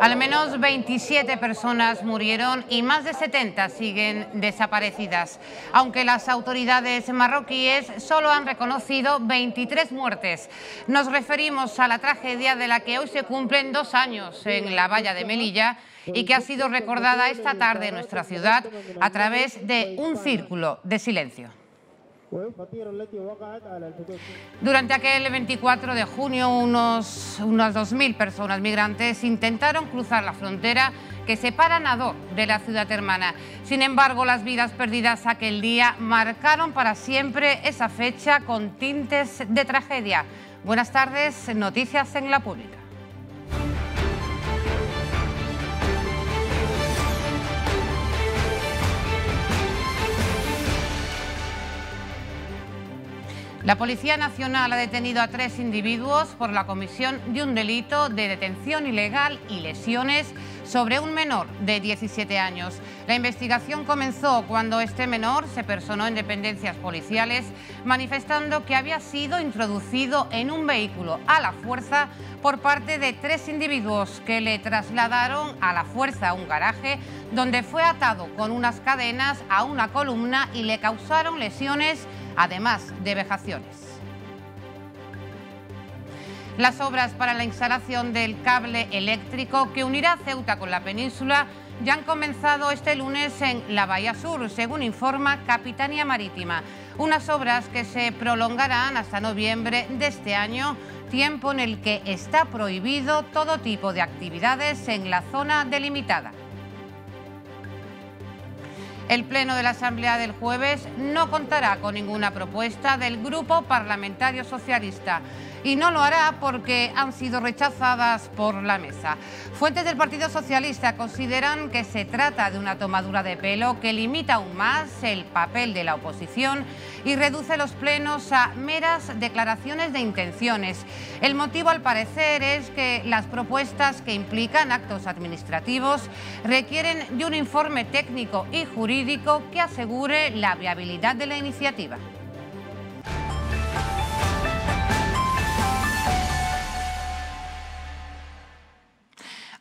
Al menos 27 personas murieron y más de 70 siguen desaparecidas. Aunque las autoridades marroquíes solo han reconocido 23 muertes. Nos referimos a la tragedia de la que hoy se cumplen dos años en la valla de Melilla y que ha sido recordada esta tarde en nuestra ciudad a través de un círculo de silencio. Durante aquel 24 de junio, unos, unas 2.000 personas migrantes intentaron cruzar la frontera que separa Nador de la ciudad hermana. Sin embargo, las vidas perdidas aquel día marcaron para siempre esa fecha con tintes de tragedia. Buenas tardes, Noticias en la Pública. La Policía Nacional ha detenido a tres individuos por la comisión de un delito de detención ilegal y lesiones sobre un menor de 17 años. La investigación comenzó cuando este menor se personó en dependencias policiales manifestando que había sido introducido en un vehículo a la fuerza por parte de tres individuos que le trasladaron a la fuerza a un garaje donde fue atado con unas cadenas a una columna y le causaron lesiones además de vejaciones. Las obras para la instalación del cable eléctrico que unirá Ceuta con la península ya han comenzado este lunes en la Bahía Sur, según informa Capitanía Marítima. Unas obras que se prolongarán hasta noviembre de este año, tiempo en el que está prohibido todo tipo de actividades en la zona delimitada. El Pleno de la Asamblea del jueves no contará con ninguna propuesta del Grupo Parlamentario Socialista y no lo hará porque han sido rechazadas por la mesa. Fuentes del Partido Socialista consideran que se trata de una tomadura de pelo que limita aún más el papel de la oposición y reduce los plenos a meras declaraciones de intenciones. El motivo, al parecer, es que las propuestas que implican actos administrativos requieren de un informe técnico y jurídico que asegure la viabilidad de la iniciativa.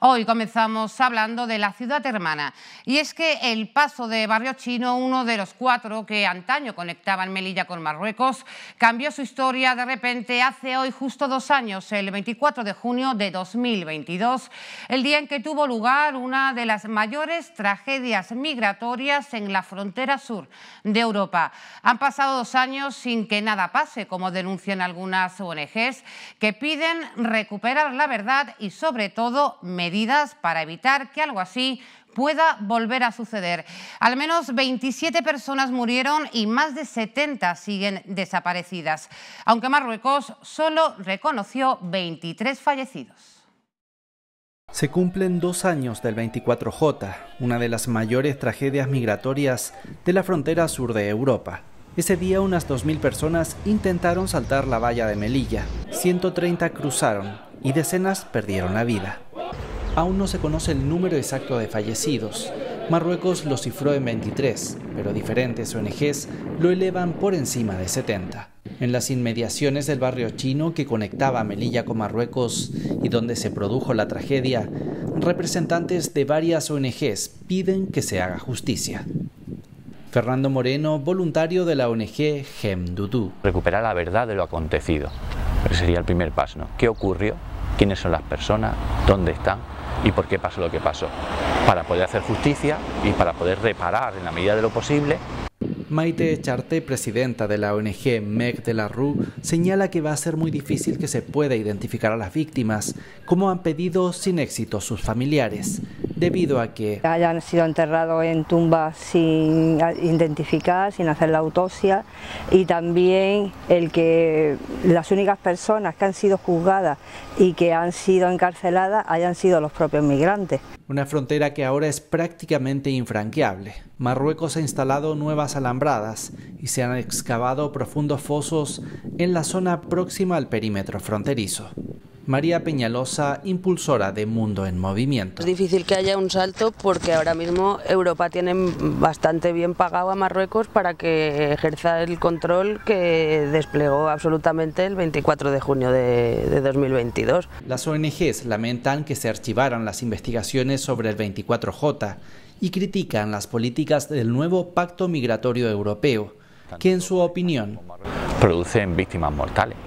Hoy comenzamos hablando de la ciudad hermana. Y es que el paso de Barrio Chino, uno de los cuatro que antaño conectaban Melilla con Marruecos, cambió su historia de repente hace hoy justo dos años, el 24 de junio de 2022, el día en que tuvo lugar una de las mayores tragedias migratorias en la frontera sur de Europa. Han pasado dos años sin que nada pase, como denuncian algunas ONGs, que piden recuperar la verdad y sobre todo medir para evitar que algo así pueda volver a suceder. Al menos 27 personas murieron y más de 70 siguen desaparecidas, aunque Marruecos solo reconoció 23 fallecidos. Se cumplen dos años del 24J, una de las mayores tragedias migratorias de la frontera sur de Europa. Ese día unas 2.000 personas intentaron saltar la valla de Melilla, 130 cruzaron y decenas perdieron la vida aún no se conoce el número exacto de fallecidos. Marruecos lo cifró en 23, pero diferentes ONGs lo elevan por encima de 70. En las inmediaciones del barrio chino que conectaba Melilla con Marruecos y donde se produjo la tragedia, representantes de varias ONGs piden que se haga justicia. Fernando Moreno, voluntario de la ONG dudú Recuperar la verdad de lo acontecido. Ese sería el primer paso. ¿Qué ocurrió? ¿Quiénes son las personas? ¿Dónde están? y por qué pasó lo que pasó, para poder hacer justicia y para poder reparar en la medida de lo posible Maite Charté, presidenta de la ONG MEC de la RU, señala que va a ser muy difícil que se pueda identificar a las víctimas, como han pedido sin éxito sus familiares, debido a que hayan sido enterrados en tumbas sin identificar, sin hacer la autopsia, y también el que las únicas personas que han sido juzgadas y que han sido encarceladas hayan sido los propios migrantes una frontera que ahora es prácticamente infranqueable. Marruecos ha instalado nuevas alambradas y se han excavado profundos fosos en la zona próxima al perímetro fronterizo. María Peñalosa, impulsora de Mundo en Movimiento. Es difícil que haya un salto porque ahora mismo Europa tiene bastante bien pagado a Marruecos para que ejerza el control que desplegó absolutamente el 24 de junio de, 2022. Las ONGs lamentan que se archivaran las investigaciones sobre el 24J y critican las políticas del nuevo Pacto Migratorio Europeo, que en su opinión producen víctimas mortales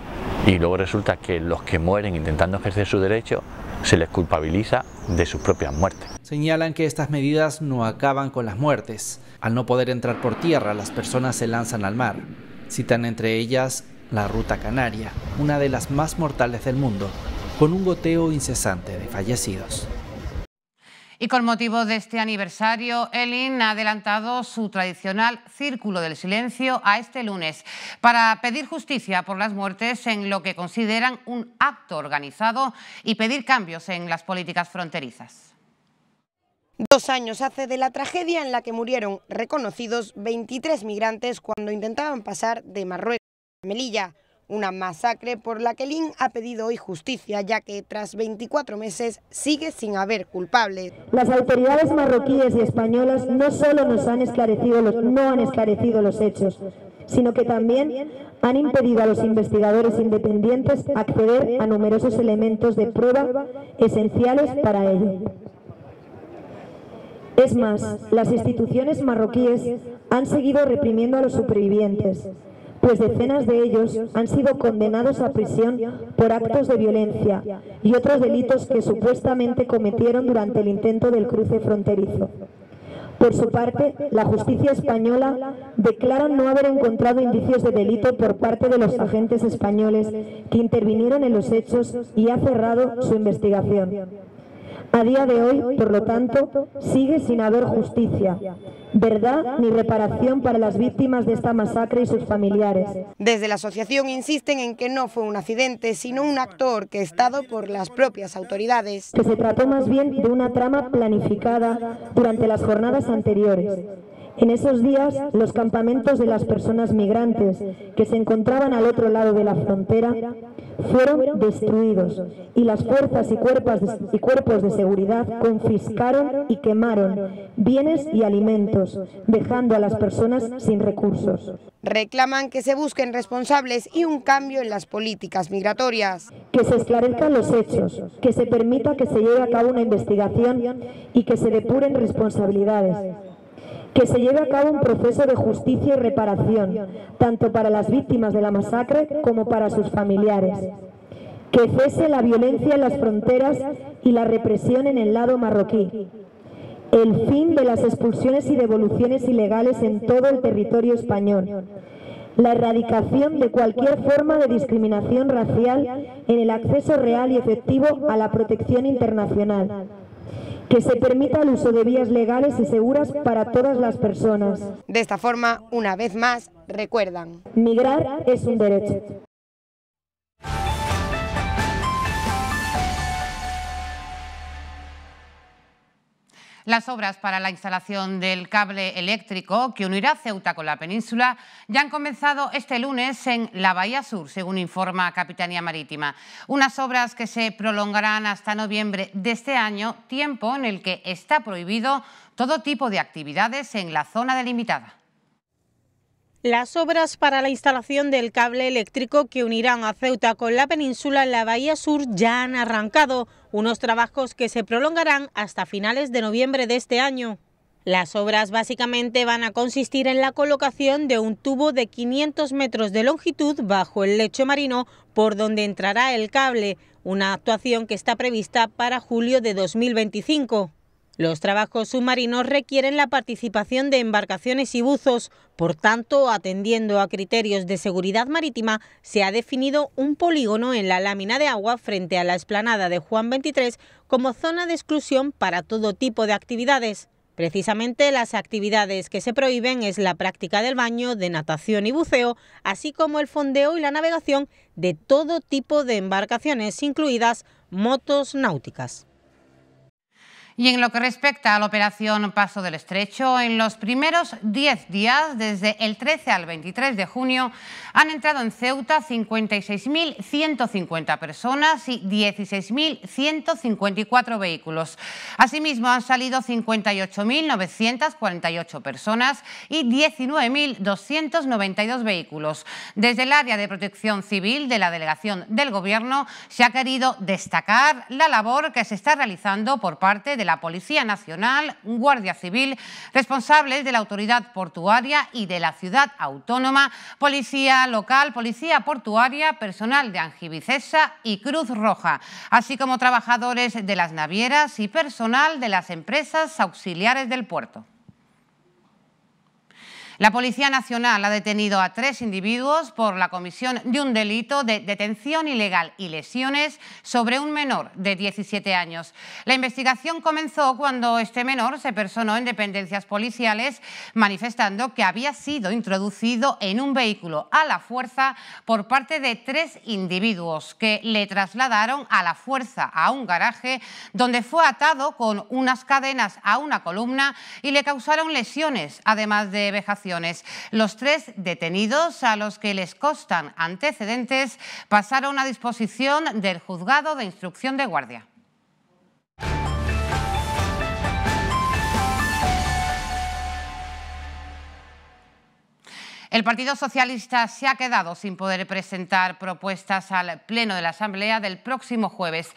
y luego resulta que los que mueren intentando ejercer su derecho se les culpabiliza de sus propias muertes. Señalan que estas medidas no acaban con las muertes. Al no poder entrar por tierra, las personas se lanzan al mar. Citan entre ellas la ruta canaria, una de las más mortales del mundo, con un goteo incesante de fallecidos. Y con motivo de este aniversario, Elin ha adelantado su tradicional Círculo del Silencio a este lunes para pedir justicia por las muertes en lo que consideran un acto organizado y pedir cambios en las políticas fronterizas. Dos años hace de la tragedia en la que murieron reconocidos 23 migrantes cuando intentaban pasar de Marruecos a Melilla. Una masacre por la que Lin ha pedido hoy justicia, ya que tras 24 meses sigue sin haber culpables. Las autoridades marroquíes y españolas no solo no han esclarecido los hechos, sino que también han impedido a los investigadores independientes acceder a numerosos elementos de prueba esenciales para ello. Es más, las instituciones marroquíes han seguido reprimiendo a los supervivientes, pues decenas de ellos han sido condenados a prisión por actos de violencia y otros delitos que supuestamente cometieron durante el intento del cruce fronterizo. Por su parte, la justicia española declara no haber encontrado indicios de delito por parte de los agentes españoles que intervinieron en los hechos y ha cerrado su investigación. A día de hoy, por lo tanto, sigue sin haber justicia, verdad ni reparación para las víctimas de esta masacre y sus familiares. Desde la asociación insisten en que no fue un accidente, sino un acto orquestado por las propias autoridades. Que se trató más bien de una trama planificada durante las jornadas anteriores en esos días, los campamentos de las personas migrantes que se encontraban al otro lado de la frontera fueron destruidos y las fuerzas y cuerpos de, seguridad confiscaron y quemaron bienes y alimentos, dejando a las personas sin recursos. Reclaman que se busquen responsables y un cambio en las políticas migratorias. Que se esclarezcan los hechos, que se permita que se lleve a cabo una investigación y que se depuren responsabilidades que se lleve a cabo un proceso de justicia y reparación, tanto para las víctimas de la masacre como para sus familiares, que cese la violencia en las fronteras y la represión en el lado marroquí, el fin de las expulsiones y devoluciones ilegales en todo el territorio español, la erradicación de cualquier forma de discriminación racial en el acceso real y efectivo a la protección internacional que se permita el uso de vías legales y seguras para todas las personas. De esta forma, una vez más, recuerdan. Migrar es un derecho. Las obras para la instalación del cable eléctrico que unirá Ceuta con la península ya han comenzado este lunes en la Bahía Sur, según informa Capitanía Marítima. Unas obras que se prolongarán hasta noviembre de este año, tiempo en el que está prohibido todo tipo de actividades en la zona delimitada. Las obras para la instalación del cable eléctrico que unirán a Ceuta con la península en la Bahía Sur ya han arrancado, unos trabajos que se prolongarán hasta finales de noviembre de este año. Las obras básicamente van a consistir en la colocación de un tubo de 500 metros de longitud bajo el lecho marino por donde entrará el cable, una actuación que está prevista para julio de 2025. Los trabajos submarinos requieren la participación de embarcaciones y buzos, por tanto, atendiendo a criterios de seguridad marítima, se ha definido un polígono en la lámina de agua frente a la explanada de Juan 23 como zona de exclusión para todo tipo de actividades. Precisamente las actividades que se prohíben es la práctica del baño, de natación y buceo, así como el fondeo y la navegación de todo tipo de embarcaciones, incluidas motos náuticas. Y en lo que respecta a la operación Paso del Estrecho, en los primeros 10 días, desde el 13 al 23 de junio, han entrado en Ceuta 56.150 personas y 16.154 vehículos. Asimismo, han salido 58.948 personas y 19.292 vehículos. Desde el área de protección civil de la delegación del Gobierno se ha querido destacar la labor que se está realizando por parte de la Policía Nacional, guardia civil, responsables de la autoridad portuaria y de la ciudad autónoma, policía local, policía portuaria, personal de Angibicesa y Cruz Roja, así como trabajadores de las navieras y personal de las empresas auxiliares del puerto. La Policía Nacional ha detenido a tres individuos por la comisión de un delito de detención ilegal y lesiones sobre un menor de 17 años. La investigación comenzó cuando este menor se personó en dependencias policiales manifestando que había sido introducido en un vehículo a la fuerza por parte de tres individuos que le trasladaron a la fuerza a un garaje donde fue atado con unas cadenas a una columna y le causaron lesiones, además de vejaciones. Los tres detenidos, a los que les costan antecedentes, pasaron a disposición del juzgado de instrucción de guardia. El Partido Socialista se ha quedado sin poder presentar propuestas al Pleno de la Asamblea del próximo jueves.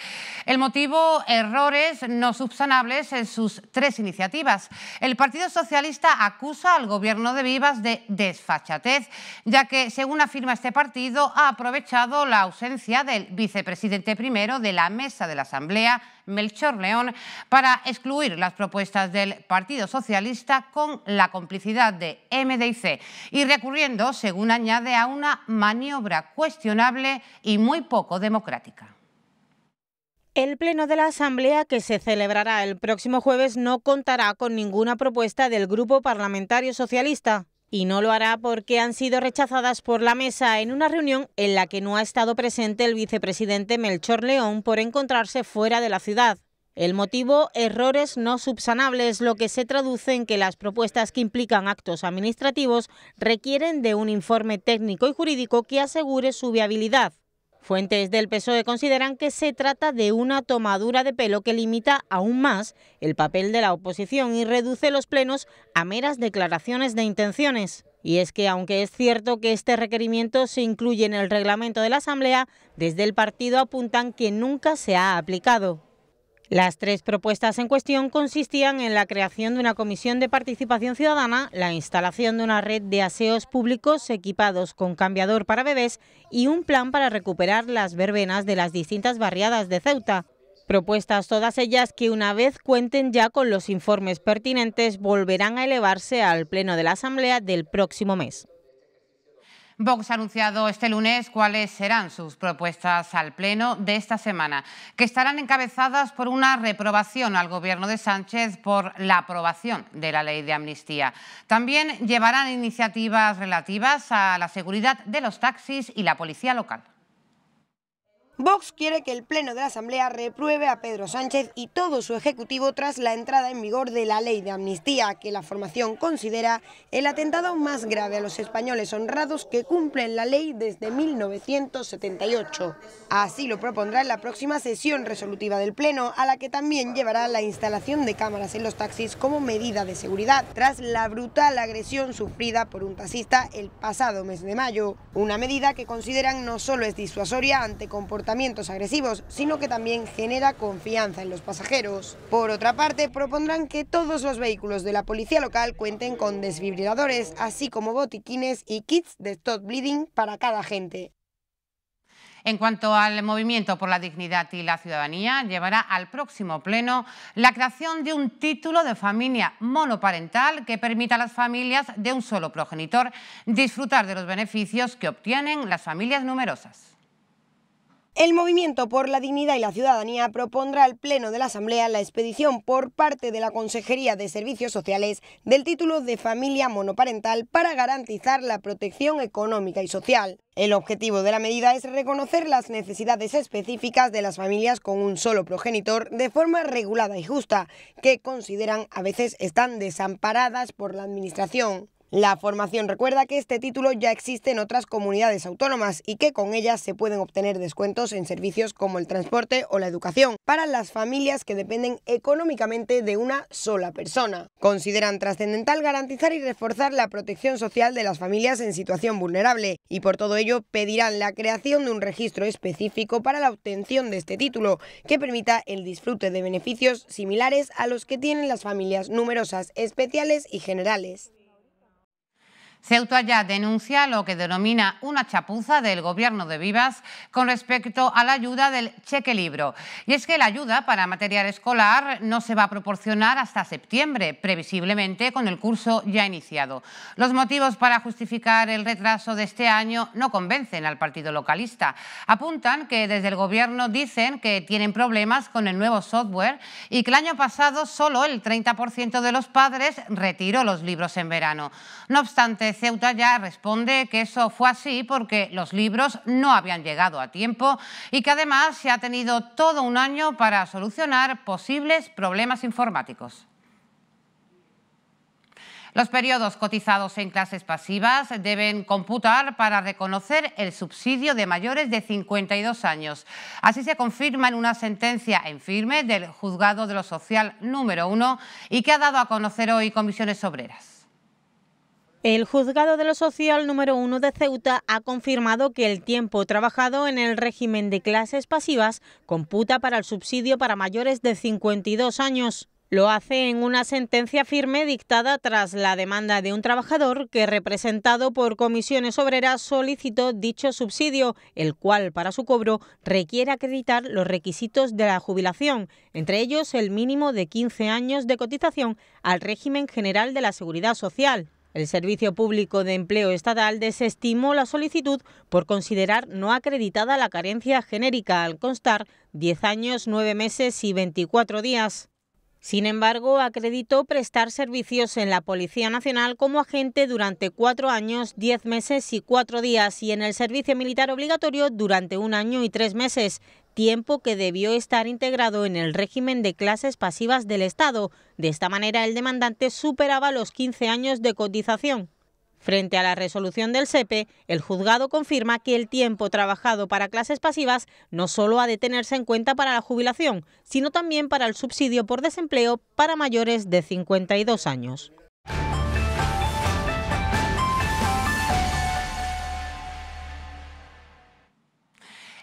El motivo, errores no subsanables en sus tres iniciativas. El Partido Socialista acusa al Gobierno de Vivas de desfachatez, ya que, según afirma este partido, ha aprovechado la ausencia del vicepresidente primero de la mesa de la Asamblea Melchor León para excluir las propuestas del Partido Socialista con la complicidad de MDIC y recurriendo, según añade, a una maniobra cuestionable y muy poco democrática. El Pleno de la Asamblea, que se celebrará el próximo jueves, no contará con ninguna propuesta del Grupo Parlamentario Socialista y no lo hará porque han sido rechazadas por la mesa en una reunión en la que no ha estado presente el vicepresidente Melchor León por encontrarse fuera de la ciudad. El motivo, errores no subsanables, lo que se traduce en que las propuestas que implican actos administrativos requieren de un informe técnico y jurídico que asegure su viabilidad. Fuentes del PSOE consideran que se trata de una tomadura de pelo que limita aún más el papel de la oposición y reduce los plenos a meras declaraciones de intenciones. Y es que, aunque es cierto que este requerimiento se incluye en el reglamento de la Asamblea, desde el partido apuntan que nunca se ha aplicado. Las tres propuestas en cuestión consistían en la creación de una comisión de participación ciudadana, la instalación de una red de aseos públicos equipados con cambiador para bebés y un plan para recuperar las verbenas de las distintas barriadas de Ceuta. Propuestas todas ellas que una vez cuenten ya con los informes pertinentes volverán a elevarse al Pleno de la Asamblea del próximo mes. Vox ha anunciado este lunes cuáles serán sus propuestas al Pleno de esta semana, que estarán encabezadas por una reprobación al Gobierno de Sánchez por la aprobación de la ley de amnistía. También llevarán iniciativas relativas a la seguridad de los taxis y la policía local. Vox quiere que el Pleno de la Asamblea repruebe a Pedro Sánchez y todo su Ejecutivo tras la entrada en vigor de la ley de amnistía, que la formación considera el atentado más grave a los españoles honrados que cumplen la ley desde 1978. Así lo propondrá en la próxima sesión resolutiva del Pleno, a la que también llevará la instalación de cámaras en los taxis como medida de seguridad, tras la brutal agresión sufrida por un taxista el pasado mes de mayo, una medida que consideran no solo es disuasoria ante comportamientos agresivos, sino que también genera confianza en los pasajeros. Por otra parte, propondrán que todos los vehículos de la policía local cuenten con desfibriladores, así como botiquines y kits de stop bleeding para cada gente. En cuanto al movimiento por la dignidad y la ciudadanía, llevará al próximo pleno la creación de un título de familia monoparental que permita a las familias de un solo progenitor disfrutar de los beneficios que obtienen las familias numerosas. El Movimiento por la Dignidad y la Ciudadanía propondrá al Pleno de la Asamblea la expedición por parte de la Consejería de Servicios Sociales del título de familia monoparental para garantizar la protección económica y social. El objetivo de la medida es reconocer las necesidades específicas de las familias con un solo progenitor de forma regulada y justa, que consideran a veces están desamparadas por la Administración. La formación recuerda que este título ya existe en otras comunidades autónomas y que con ellas se pueden obtener descuentos en servicios como el transporte o la educación para las familias que dependen económicamente de una sola persona. Consideran trascendental garantizar y reforzar la protección social de las familias en situación vulnerable y por todo ello pedirán la creación de un registro específico para la obtención de este título que permita el disfrute de beneficios similares a los que tienen las familias numerosas, especiales y generales. Ceuta ya denuncia lo que denomina una chapuza del gobierno de Vivas con respecto a la ayuda del cheque libro. Y es que la ayuda para material escolar no se va a proporcionar hasta septiembre, previsiblemente con el curso ya iniciado. Los motivos para justificar el retraso de este año no convencen al partido localista. Apuntan que desde el gobierno dicen que tienen problemas con el nuevo software y que el año pasado solo el 30% de los padres retiró los libros en verano. No obstante, Ceuta ya responde que eso fue así porque los libros no habían llegado a tiempo y que además se ha tenido todo un año para solucionar posibles problemas informáticos. Los periodos cotizados en clases pasivas deben computar para reconocer el subsidio de mayores de 52 años. Así se confirma en una sentencia en firme del Juzgado de lo Social número 1 y que ha dado a conocer hoy Comisiones Obreras. El juzgado de lo social número uno de Ceuta ha confirmado que el tiempo trabajado en el régimen de clases pasivas computa para el subsidio para mayores de 52 años. Lo hace en una sentencia firme dictada tras la demanda de un trabajador que, representado por comisiones obreras, solicitó dicho subsidio, el cual para su cobro requiere acreditar los requisitos de la jubilación, entre ellos el mínimo de 15 años de cotización al régimen general de la seguridad social. El Servicio Público de Empleo Estatal desestimó la solicitud por considerar no acreditada la carencia genérica al constar 10 años, 9 meses y 24 días. Sin embargo, acreditó prestar servicios en la Policía Nacional como agente durante 4 años, 10 meses y 4 días y en el servicio militar obligatorio durante un año y 3 meses, tiempo que debió estar integrado en el régimen de clases pasivas del Estado. De esta manera, el demandante superaba los 15 años de cotización. Frente a la resolución del SEPE, el juzgado confirma que el tiempo trabajado para clases pasivas no solo ha de tenerse en cuenta para la jubilación, sino también para el subsidio por desempleo para mayores de 52 años.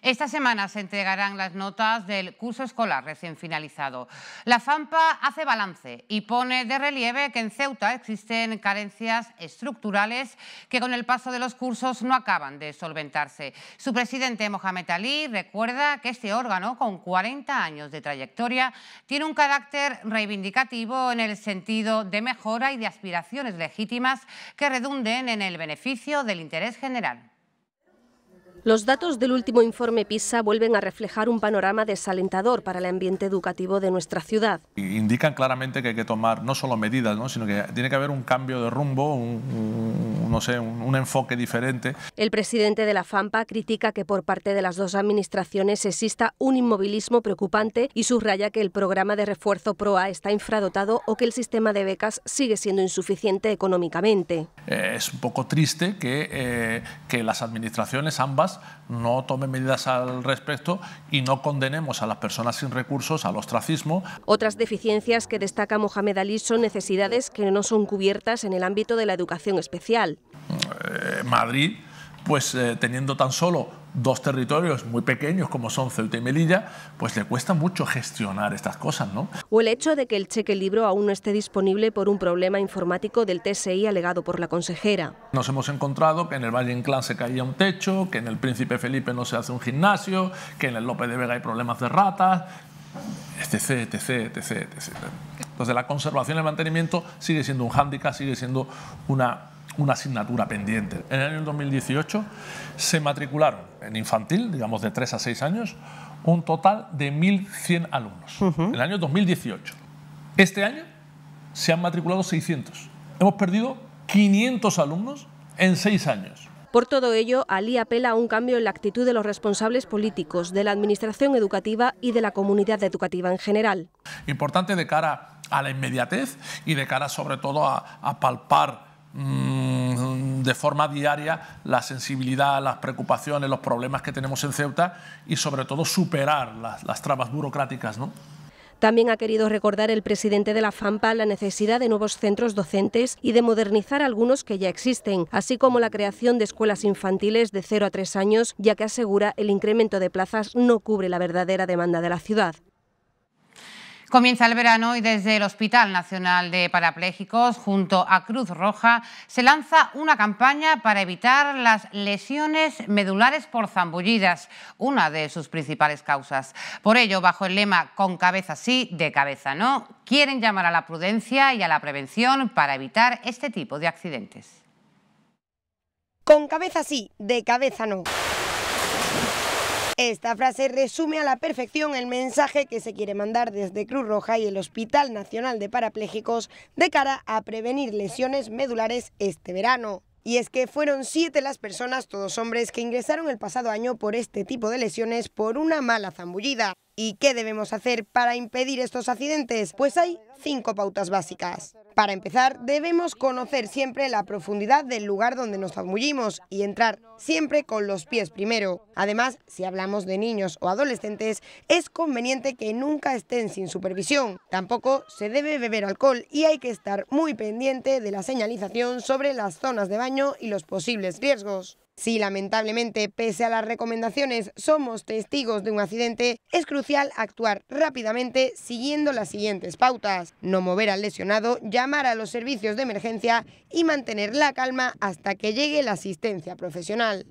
Esta semana se entregarán las notas del curso escolar recién finalizado. La FAMPA hace balance y pone de relieve que en Ceuta existen carencias estructurales que con el paso de los cursos no acaban de solventarse. Su presidente Mohamed Ali recuerda que este órgano, con 40 años de trayectoria, tiene un carácter reivindicativo en el sentido de mejora y de aspiraciones legítimas que redunden en el beneficio del interés general. Los datos del último informe PISA vuelven a reflejar un panorama desalentador para el ambiente educativo de nuestra ciudad. Indican claramente que hay que tomar no solo medidas, sino que tiene que haber un cambio de rumbo, un, no sé, un, enfoque diferente. El presidente de la FAMPA critica que por parte de las dos administraciones exista un inmovilismo preocupante y subraya que el programa de refuerzo PROA está infradotado o que el sistema de becas sigue siendo insuficiente económicamente. Eh, es un poco triste que, eh, que las administraciones ambas no tome medidas al respecto y no condenemos a las personas sin recursos al ostracismo. Otras deficiencias que destaca Mohamed Ali son necesidades que no son cubiertas en el ámbito de la educación especial. Eh, Madrid pues eh, teniendo tan solo dos territorios muy pequeños como son Ceuta y Melilla, pues le cuesta mucho gestionar estas cosas, ¿no? O el hecho de que el cheque libro aún no esté disponible por un problema informático del TSI alegado por la consejera. Nos hemos encontrado que en el Valle Inclán se caía un techo, que en el Príncipe Felipe no se hace un gimnasio, que en el López de Vega hay problemas de ratas, etc, etc, etc, etc. Entonces la conservación y el mantenimiento sigue siendo un hándicap, sigue siendo una una asignatura pendiente. En el año 2018 se matricularon en infantil, digamos de 3 a 6 años, un total de 1.100 alumnos. En el año 2018. Este año se han matriculado 600. Hemos perdido 500 alumnos en 6 años. Por todo ello, Ali apela a un cambio en la actitud de los responsables políticos, de la Administración educativa y de la comunidad educativa en general. Importante de cara a la inmediatez y de cara sobre todo a palpar Mm, de forma diaria la sensibilidad, las preocupaciones, los problemas que tenemos en Ceuta y sobre todo superar las, trabas burocráticas. También ha querido recordar el presidente de la FAMPA la necesidad de nuevos centros docentes y de modernizar algunos que ya existen, así como la creación de escuelas infantiles de 0 a 3 años, ya que asegura el incremento de plazas no cubre la verdadera demanda de la ciudad. Comienza el verano y desde el Hospital Nacional de Parapléjicos, junto a Cruz Roja, se lanza una campaña para evitar las lesiones medulares por zambullidas, una de sus principales causas. Por ello, bajo el lema Con cabeza sí, de cabeza no, quieren llamar a la prudencia y a la prevención para evitar este tipo de accidentes. Con cabeza sí, de cabeza no. Esta frase resume a la perfección el mensaje que se quiere mandar desde Cruz Roja y el Hospital Nacional de Parapléjicos de cara a prevenir lesiones medulares este verano. Y es que fueron siete las personas, todos hombres, que ingresaron el pasado año por este tipo de lesiones por una mala zambullida. ¿Y qué debemos hacer para impedir estos accidentes? Pues hay cinco pautas básicas. Para empezar, debemos conocer siempre la profundidad del lugar donde nos zambullimos y entrar siempre con los pies primero. Además, si hablamos de niños o adolescentes, es conveniente que nunca estén sin supervisión. Tampoco se debe beber alcohol y hay que estar muy pendiente de la señalización sobre las zonas de baño y los posibles riesgos. Si lamentablemente, pese a las recomendaciones, somos testigos de un accidente, es crucial actuar rápidamente siguiendo las siguientes pautas. No mover al lesionado, llamar a los servicios de emergencia y mantener la calma hasta que llegue la asistencia profesional.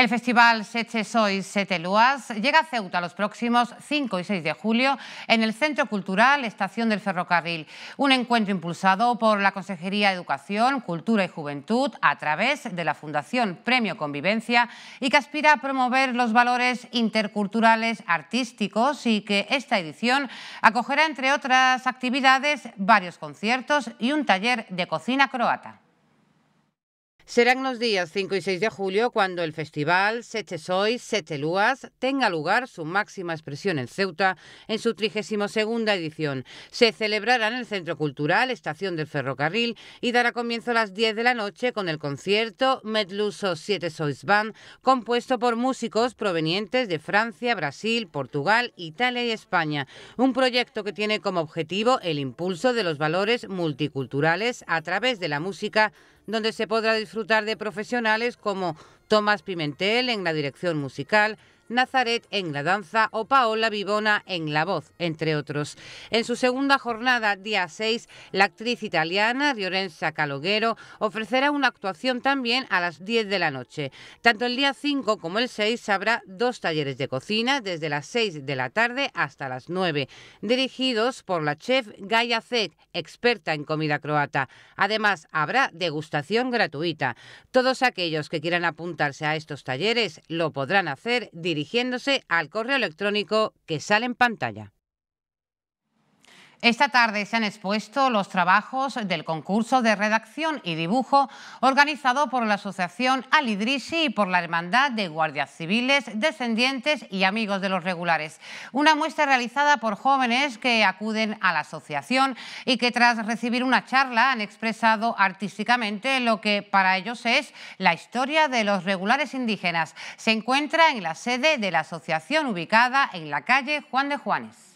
El festival Seche Sois Sete Luas llega a Ceuta los próximos 5 y 6 de julio en el Centro Cultural Estación del Ferrocarril. Un encuentro impulsado por la Consejería de Educación, Cultura y Juventud a través de la Fundación Premio Convivencia y que aspira a promover los valores interculturales artísticos y que esta edición acogerá entre otras actividades varios conciertos y un taller de cocina croata. Serán los días 5 y 6 de julio cuando el festival Sete Sois, Sete Luas, tenga lugar su máxima expresión en Ceuta en su 32 edición. Se celebrará en el Centro Cultural Estación del Ferrocarril y dará comienzo a las 10 de la noche con el concierto Medluso Siete Sois Band, compuesto por músicos provenientes de Francia, Brasil, Portugal, Italia y España. Un proyecto que tiene como objetivo el impulso de los valores multiculturales a través de la música donde se podrá disfrutar de profesionales como Tomás Pimentel en la dirección musical, Nazaret en la danza o Paola Vivona en la voz, entre otros. En su segunda jornada, día 6, la actriz italiana Riorenza Caloguero ofrecerá una actuación también a las 10 de la noche. Tanto el día 5 como el 6 habrá dos talleres de cocina desde las 6 de la tarde hasta las 9, dirigidos por la chef Gaia Zek, experta en comida croata. Además, habrá degustación gratuita. Todos aquellos que quieran apuntarse a estos talleres lo podrán hacer dirigiéndose al correo electrónico que sale en pantalla. Esta tarde se han expuesto los trabajos del concurso de redacción y dibujo organizado por la Asociación Alidrisi y por la Hermandad de Guardias Civiles, Descendientes y Amigos de los Regulares. Una muestra realizada por jóvenes que acuden a la asociación y que tras recibir una charla han expresado artísticamente lo que para ellos es la historia de los regulares indígenas. Se encuentra en la sede de la asociación ubicada en la calle Juan de Juanes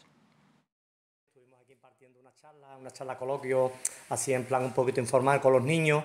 una charla coloquio, así en plan un poquito informal con los niños.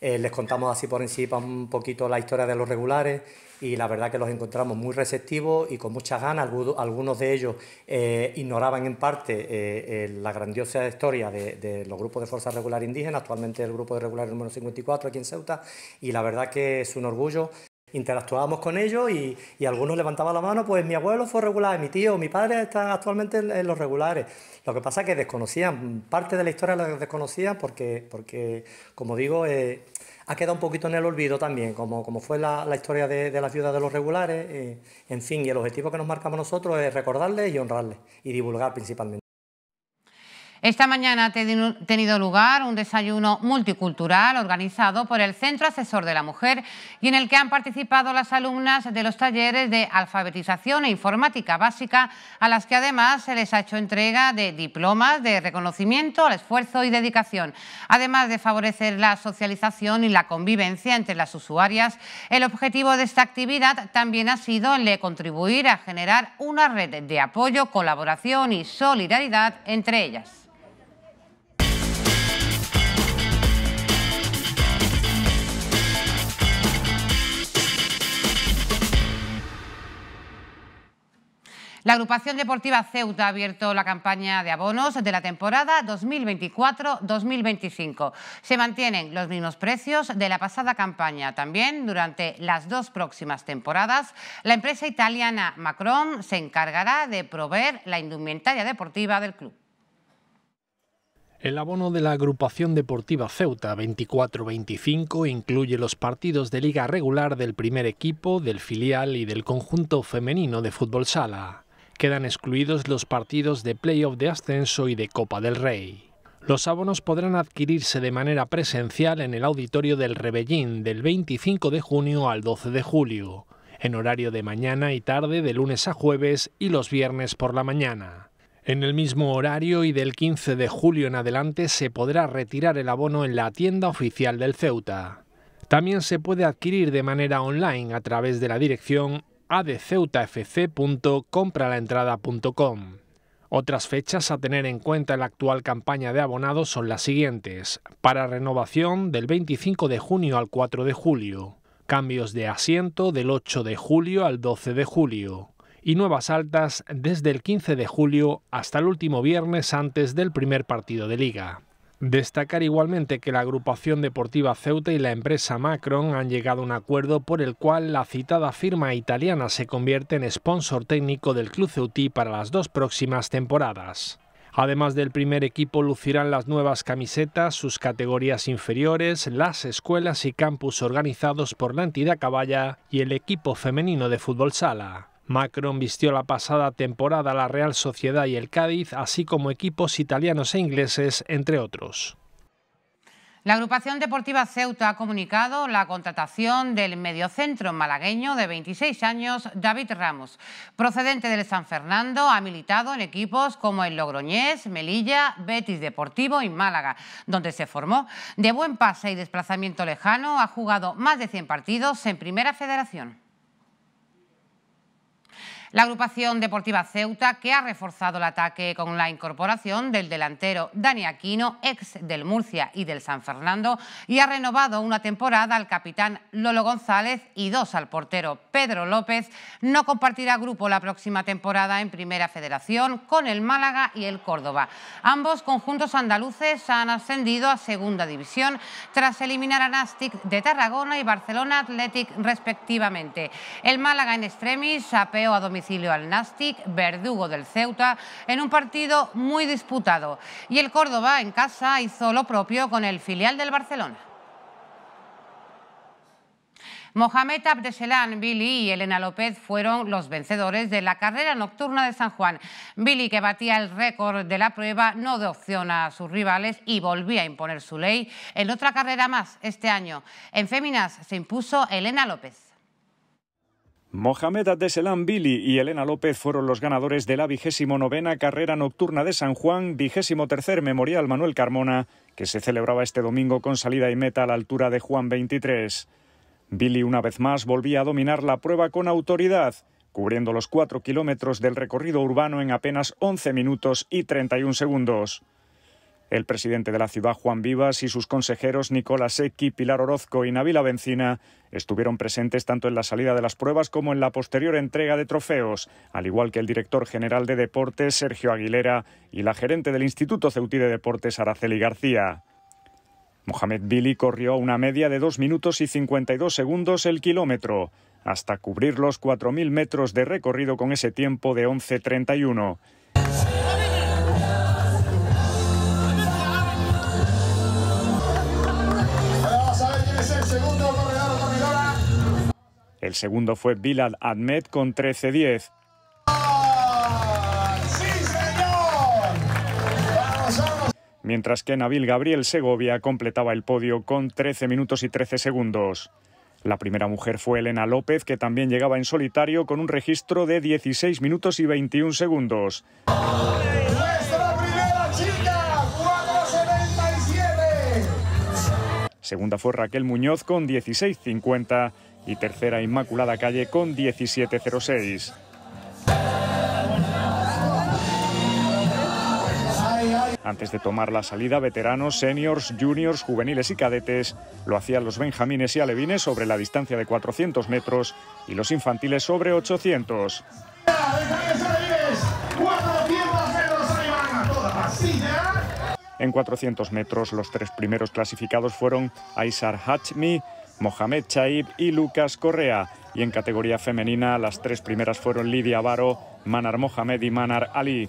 Eh, les contamos así por encima un poquito la historia de los regulares y la verdad que los encontramos muy receptivos y con muchas ganas. Algunos de ellos eh, ignoraban en parte eh, la grandiosa historia de, los grupos de Fuerza Regular Indígena, actualmente el grupo de regulares número 54 aquí en Ceuta, y la verdad que es un orgullo interactuábamos con ellos y, algunos levantaban la mano, pues mi abuelo fue regular, mi tío, mi padre están actualmente en, los regulares. Lo que pasa es que desconocían, parte de la historia la desconocían porque, porque como digo, eh, ha quedado un poquito en el olvido también, como, como fue la, historia de, la ciudad de los regulares. Eh, en fin, y el objetivo que nos marcamos nosotros es recordarles y honrarles y divulgar principalmente. Esta mañana ha tenido lugar un desayuno multicultural organizado por el Centro Asesor de la Mujer y en el que han participado las alumnas de los talleres de alfabetización e informática básica, a las que además se les ha hecho entrega de diplomas de reconocimiento al esfuerzo y dedicación. Además de favorecer la socialización y la convivencia entre las usuarias, el objetivo de esta actividad también ha sido el de contribuir a generar una red de apoyo, colaboración y solidaridad entre ellas. La agrupación deportiva Ceuta ha abierto la campaña de abonos de la temporada 2024-2025. Se mantienen los mismos precios de la pasada campaña. También durante las dos próximas temporadas, la empresa italiana Macron se encargará de proveer la indumentaria deportiva del club. El abono de la agrupación deportiva Ceuta 24-25 incluye los partidos de liga regular del primer equipo, del filial y del conjunto femenino de fútbol sala quedan excluidos los partidos de playoff de ascenso y de Copa del Rey. Los abonos podrán adquirirse de manera presencial en el auditorio del Rebellín del 25 de junio al 12 de julio, en horario de mañana y tarde de lunes a jueves y los viernes por la mañana. En el mismo horario y del 15 de julio en adelante se podrá retirar el abono en la tienda oficial del Ceuta. También se puede adquirir de manera online a través de la dirección adceutafc.compralaentrada.com. Otras fechas a tener en cuenta en la actual campaña de abonados son las siguientes. Para renovación del 25 de junio al 4 de julio. Cambios de asiento del 8 de julio al 12 de julio. Y nuevas altas desde el 15 de julio hasta el último viernes antes del primer partido de liga. Destacar igualmente que la agrupación deportiva Ceuta y la empresa Macron han llegado a un acuerdo por el cual la citada firma italiana se convierte en sponsor técnico del club ceutí para las dos próximas temporadas. Además del primer equipo lucirán las nuevas camisetas, sus categorías inferiores, las escuelas y campus organizados por la entidad caballa y el equipo femenino de fútbol sala. Macron vistió la pasada temporada la Real Sociedad y el Cádiz, así como equipos italianos e ingleses, entre otros. La agrupación deportiva Ceuta ha comunicado la contratación del mediocentro malagueño de 26 años, David Ramos. Procedente del San Fernando, ha militado en equipos como el Logroñés, Melilla, Betis Deportivo y Málaga, donde se formó. De buen pase y desplazamiento lejano, ha jugado más de 100 partidos en Primera Federación. La agrupación deportiva Ceuta, que ha reforzado el ataque con la incorporación del delantero Dani Aquino, ex del Murcia y del San Fernando, y ha renovado una temporada al capitán Lolo González y dos al portero Pedro López, no compartirá grupo la próxima temporada en Primera Federación con el Málaga y el Córdoba. Ambos conjuntos andaluces han ascendido a Segunda División tras eliminar a Nastic de Tarragona y Barcelona Athletic respectivamente. El Málaga en extremis apeó a domicilio al Nastic, verdugo del Ceuta, en un partido muy disputado. Y el Córdoba en casa hizo lo propio con el filial del Barcelona. Mohamed Abdeselán, Billy y Elena López fueron los vencedores de la carrera nocturna de San Juan. Billy, que batía el récord de la prueba, no de opción a sus rivales y volvía a imponer su ley en otra carrera más este año. En Féminas se impuso Elena López. Mohamed Adeselan Billy y Elena López fueron los ganadores de la vigésimo novena carrera nocturna de San Juan, vigésimo tercer Memorial Manuel Carmona, que se celebraba este domingo con salida y meta a la altura de Juan 23. Billy una vez más volvía a dominar la prueba con autoridad, cubriendo los cuatro kilómetros del recorrido urbano en apenas 11 minutos y 31 segundos. El presidente de la ciudad, Juan Vivas, y sus consejeros Nicolás Secchi, Pilar Orozco y Nabila Bencina estuvieron presentes tanto en la salida de las pruebas como en la posterior entrega de trofeos, al igual que el director general de Deportes, Sergio Aguilera, y la gerente del Instituto Ceutí de Deportes, Araceli García. Mohamed Billy corrió a una media de 2 minutos y 52 segundos el kilómetro, hasta cubrir los 4.000 metros de recorrido con ese tiempo de 11.31. El segundo fue Bilal Ahmed con 13-10. mientras que Nabil Gabriel Segovia completaba el podio con 13 minutos y 13 segundos. La primera mujer fue Elena López, que también llegaba en solitario con un registro de 16 minutos y 21 segundos. Segunda fue Raquel Muñoz con 16.50 y tercera Inmaculada Calle con 17.06. Antes de tomar la salida, veteranos, seniors, juniors, juveniles y cadetes lo hacían los benjamines y alevines sobre la distancia de 400 metros y los infantiles sobre 800. En 400 metros, los tres primeros clasificados fueron Aysar Hachmi, Mohamed Chaib y Lucas Correa. Y en categoría femenina, las tres primeras fueron Lidia Varo, Manar Mohamed y Manar Ali.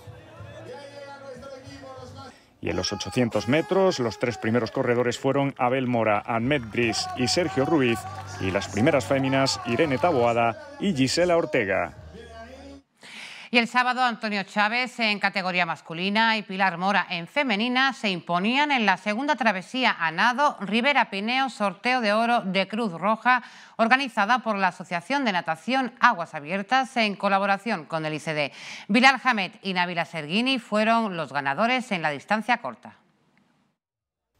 Y en los 800 metros, los tres primeros corredores fueron Abel Mora, Ahmed Gris y Sergio Ruiz, y las primeras féminas Irene Taboada y Gisela Ortega. Y el sábado Antonio Chávez en categoría masculina y Pilar Mora en femenina se imponían en la segunda travesía a nado Rivera Pineo sorteo de oro de Cruz Roja organizada por la Asociación de Natación Aguas Abiertas en colaboración con el ICD. Vilar Jamet y Navila Serguini fueron los ganadores en la distancia corta.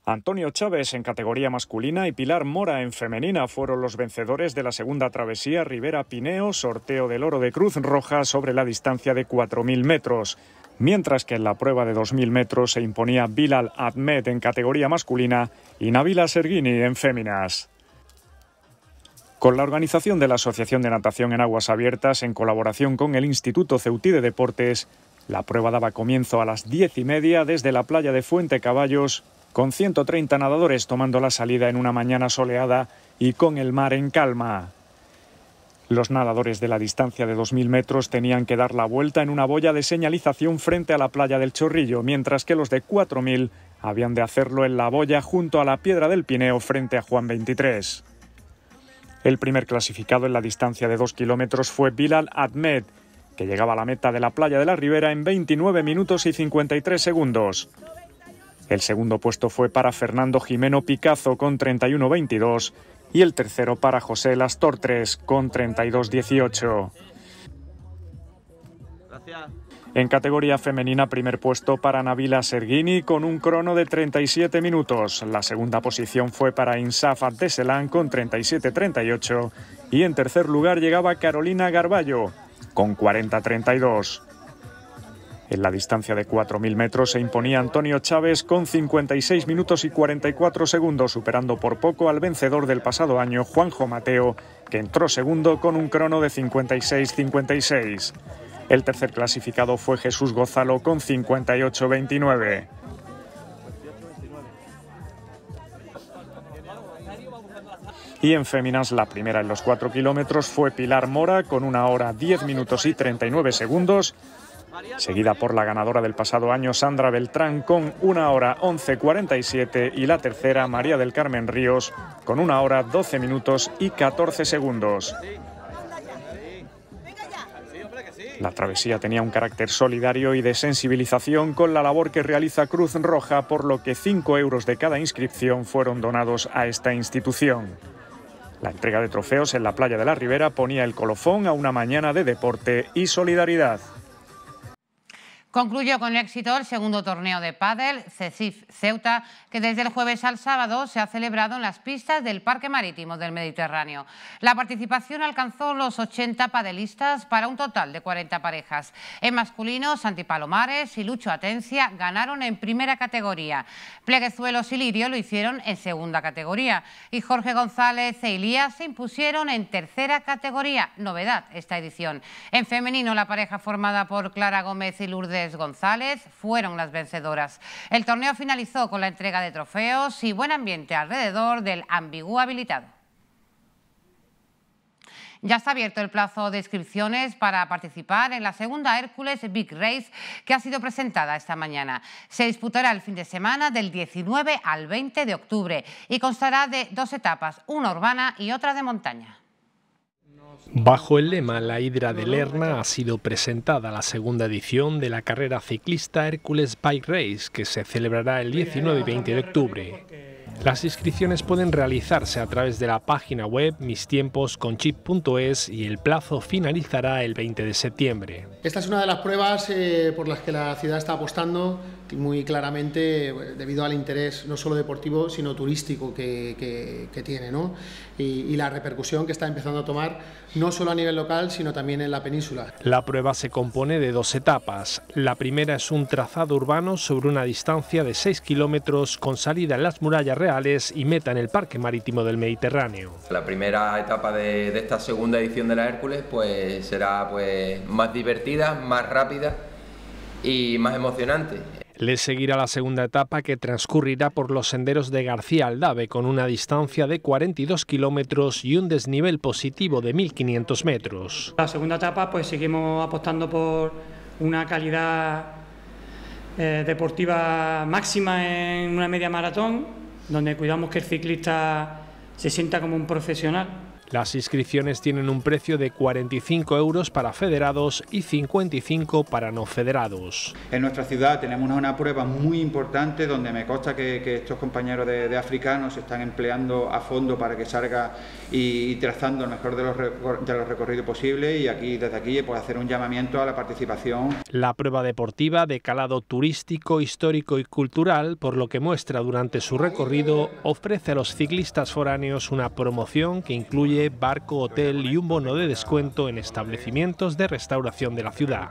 Antonio Chávez en categoría masculina y Pilar Mora en femenina fueron los vencedores de la segunda travesía Rivera Pineo, sorteo del oro de Cruz Roja sobre la distancia de 4.000 metros. Mientras que en la prueba de 2.000 metros se imponía Bilal Ahmed en categoría masculina y Nabila Serghini en féminas. Con la organización de la Asociación de Natación en Aguas Abiertas, en colaboración con el Instituto Ceutí de Deportes, la prueba daba comienzo a las diez y media desde la playa de Fuente Caballos con 130 nadadores tomando la salida en una mañana soleada y con el mar en calma. Los nadadores de la distancia de 2.000 metros tenían que dar la vuelta en una boya de señalización frente a la playa del Chorrillo, mientras que los de 4.000 habían de hacerlo en la boya junto a la piedra del Pineo frente a Juan 23. El primer clasificado en la distancia de 2 kilómetros fue Bilal Ahmed, que llegaba a la meta de la playa de la Ribera en 29 minutos y 53 segundos. El segundo puesto fue para Fernando Jimeno Picazo con 31-22 y el tercero para José Las Tortres con 32-18. En categoría femenina, primer puesto para Nabila Serghini con un crono de 37 minutos. La segunda posición fue para Insafa Teselán con 37-38. Y en tercer lugar llegaba Carolina Garballo con 40-32. En la distancia de 4.000 metros se imponía Antonio Chávez con 56 minutos y 44 segundos, superando por poco al vencedor del pasado año, Juanjo Mateo, que entró segundo con un crono de 56-56. El tercer clasificado fue Jesús Gozalo con 58-29. Y en féminas, la primera en los 4 kilómetros fue Pilar Mora con una hora 10 minutos y 39 segundos, seguida por la ganadora del pasado año Sandra Beltrán con 1 hora 11.47 y la tercera María del Carmen Ríos con 1 hora 12 minutos y 14 segundos. La travesía tenía un carácter solidario y de sensibilización con la labor que realiza Cruz Roja, por lo que 5 euros de cada inscripción fueron donados a esta institución. La entrega de trofeos en la playa de la Ribera ponía el colofón a una mañana de deporte y solidaridad. Concluyó con éxito el segundo torneo de pádel CECIF Ceuta, que desde el jueves al sábado se ha celebrado en las pistas del Parque Marítimo del Mediterráneo. La participación alcanzó los 80 padelistas para un total de 40 parejas. En masculino, Santi Palomares y Lucho Atencia ganaron en primera categoría. Pleguezuelos y Lirio lo hicieron en segunda categoría y Jorge González e Ilías se impusieron en tercera categoría. Novedad esta edición. En femenino, la pareja formada por Clara Gómez y Lourdes González fueron las vencedoras. El torneo finalizó con la entrega de trofeos y buen ambiente alrededor del ambiguo habilitado. Ya está abierto el plazo de inscripciones para participar en la segunda Hércules Big Race que ha sido presentada esta mañana. Se disputará el fin de semana del 19 al 20 de octubre y constará de dos etapas, una urbana y otra de montaña. Bajo el lema La Hidra de Lerna ha sido presentada la segunda edición de la carrera ciclista Hércules Bike Race que se celebrará el 19 y 20 de octubre. Las inscripciones pueden realizarse a través de la página web mistiemposconchip.es y el plazo finalizará el 20 de septiembre. Esta es una de las pruebas eh, por las que la ciudad está apostando muy claramente eh, debido al interés no solo deportivo sino turístico que, tiene ¿no? y, la repercusión que está empezando a tomar no solo a nivel local sino también en la península. La prueba se compone de dos etapas. La primera es un trazado urbano sobre una distancia de 6 kilómetros con salida en las murallas reales y meta en el Parque Marítimo del Mediterráneo. La primera etapa de, esta segunda edición de la Hércules pues, será pues, más divertida, más rápida y más emocionante. Le seguirá la segunda etapa que transcurrirá por los senderos de García Aldave con una distancia de 42 kilómetros y un desnivel positivo de 1.500 metros. La segunda etapa pues seguimos apostando por una calidad eh, deportiva máxima en una media maratón, donde cuidamos que el ciclista se sienta como un profesional las inscripciones tienen un precio de 45 euros para federados y 55 para no federados. En nuestra ciudad tenemos una prueba muy importante donde me consta que, estos compañeros de, de, africanos están empleando a fondo para que salga y, trazando el mejor de los, de los recorridos posibles y aquí desde aquí puedo hacer un llamamiento a la participación. La prueba deportiva de calado turístico, histórico y cultural, por lo que muestra durante su recorrido, ofrece a los ciclistas foráneos una promoción que incluye barco, hotel y un bono de descuento en establecimientos de restauración de la ciudad.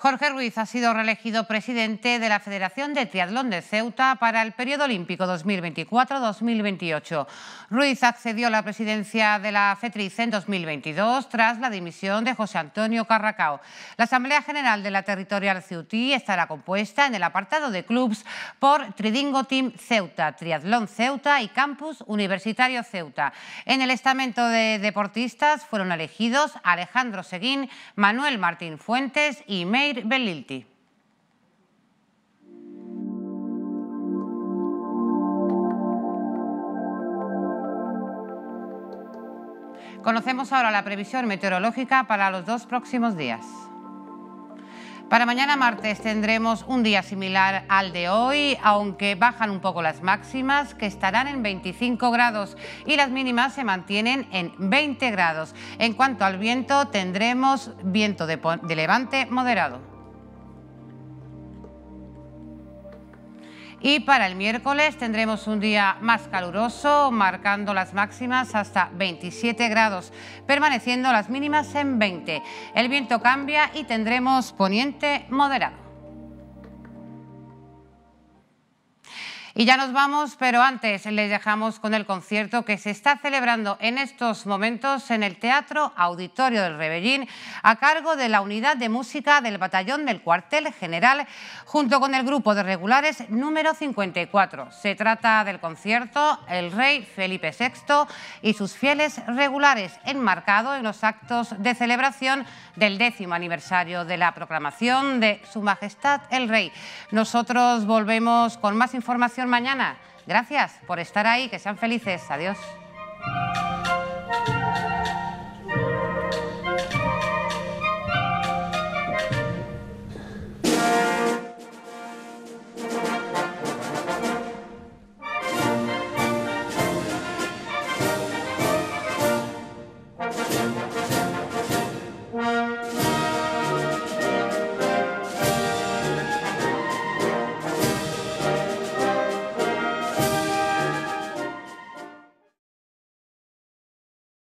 Jorge Ruiz ha sido reelegido presidente de la Federación de Triatlón de Ceuta para el periodo olímpico 2024-2028. Ruiz accedió a la presidencia de la FETRIC en 2022 tras la dimisión de José Antonio Carracao. La Asamblea General de la Territorial Ceutí estará compuesta en el apartado de clubs por Tridingo Team Ceuta, Triatlón Ceuta y Campus Universitario Ceuta. En el estamento de deportistas fueron elegidos Alejandro Seguín, Manuel Martín Fuentes y May Meir Conocemos ahora la previsión meteorológica para los dos próximos días. Para mañana martes tendremos un día similar al de hoy, aunque bajan un poco las máximas, que estarán en 25 grados y las mínimas se mantienen en 20 grados. En cuanto al viento, tendremos viento de, levante moderado. Y para el miércoles tendremos un día más caluroso, marcando las máximas hasta 27 grados, permaneciendo las mínimas en 20. El viento cambia y tendremos poniente moderado. Y ya nos vamos, pero antes les dejamos con el concierto que se está celebrando en estos momentos en el Teatro Auditorio del Rebellín a cargo de la Unidad de Música del Batallón del Cuartel General junto con el grupo de regulares número 54. Se trata del concierto El Rey Felipe VI y sus fieles regulares enmarcado en los actos de celebración del décimo aniversario de la proclamación de Su Majestad el Rey. Nosotros volvemos con más información mañana. Gracias por estar ahí, que sean felices. Adiós.